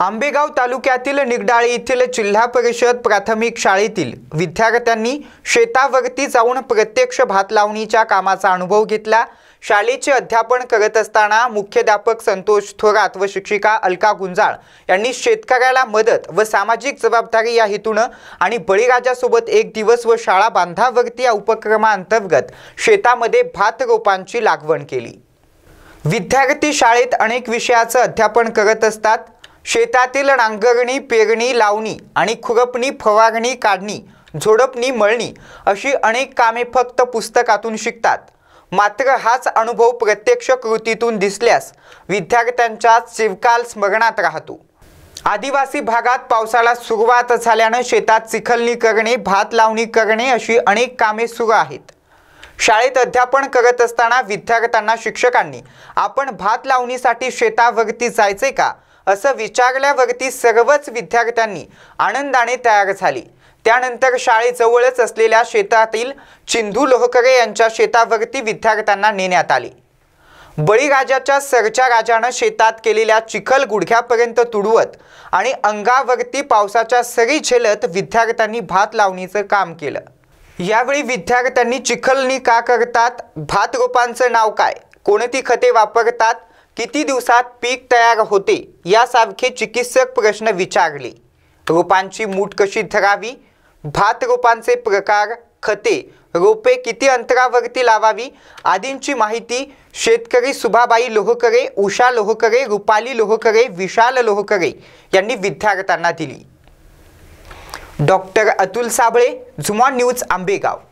आंबेगाव तालुक्यातील निगडाळी येथील जिल्हा परिषद प्राथमिक शाळेतील विद्यार्थ्यांनी शेतावरती जाऊन प्रत्यक्ष भात लावणीच्या कामाचा अनुभव घेतला शाळेचे अध्यापन करत असताना मुख्याध्यापक संतोष थोरात व शिक्षिका अलका गुंजाळ यांनी शेतकऱ्याला मदत व सामाजिक जबाबदारी या हेतूनं आणि बळीराजासोबत एक दिवस व शाळा बांधावरती या उपक्रमाअंतर्गत शेतामध्ये भात रोपांची लागवण केली विद्यार्थी शाळेत अनेक विषयाचं अध्यापन करत असतात शेतातील नांगरणी पेरणी लावणी आणि खुरपणी फवारणी काढणी झोडपणी मळणी अशी अनेक कामे फक्त पुस्तकातून शिकतात मात्र हाच अनुभव प्रत्यक्ष कृतीतून दिसल्यास विद्यार्थ्यांच्या चिवकाल स्मरणात राहतो आदिवासी भागात पावसाला सुरुवात झाल्यानं शेतात चिखलणी करणे भात लावणी करणे अशी अनेक कामे सुरू आहेत शाळेत अध्यापन करत असताना विद्यार्थ्यांना शिक्षकांनी आपण भात लावणीसाठी शेतावरती जायचे का असं विचारल्यावरती सर्वच विद्यार्थ्यांनी आनंदाने तयार झाली त्यानंतर शाळेजवळच असलेल्या शेतातील चिंधू लोहकरे यांच्या शेतावरती विद्यार्थ्यांना नेण्यात आले बळीराजाच्या सरच्या राजानं शेतात केलेल्या चिखल गुडघ्यापर्यंत तुडवत आणि अंगावरती पावसाच्या सरी झेलत विद्यार्थ्यांनी भात लावणीचं काम केलं यावेळी विद्यार्थ्यांनी चिखलनी का करतात भात रोपांचं नाव काय कोणती खते वापरतात किती दिवसात पीक तयार होते यासारखे चिकित्सक प्रश्न विचारले रोपांची मूठ कशी धरावी भात रोपांचे प्रकार खते रोपे किती अंतरावरती लावावी आदींची माहिती शेतकरी सुभाबाई लोहकरे उषा लोहकरे रुपाली लोहकरे विशाल लोहकरे यांनी विद्यार्थ्यांना दिली डॉक्टर अतुल साबळे झुमॉन न्यूज आंबेगाव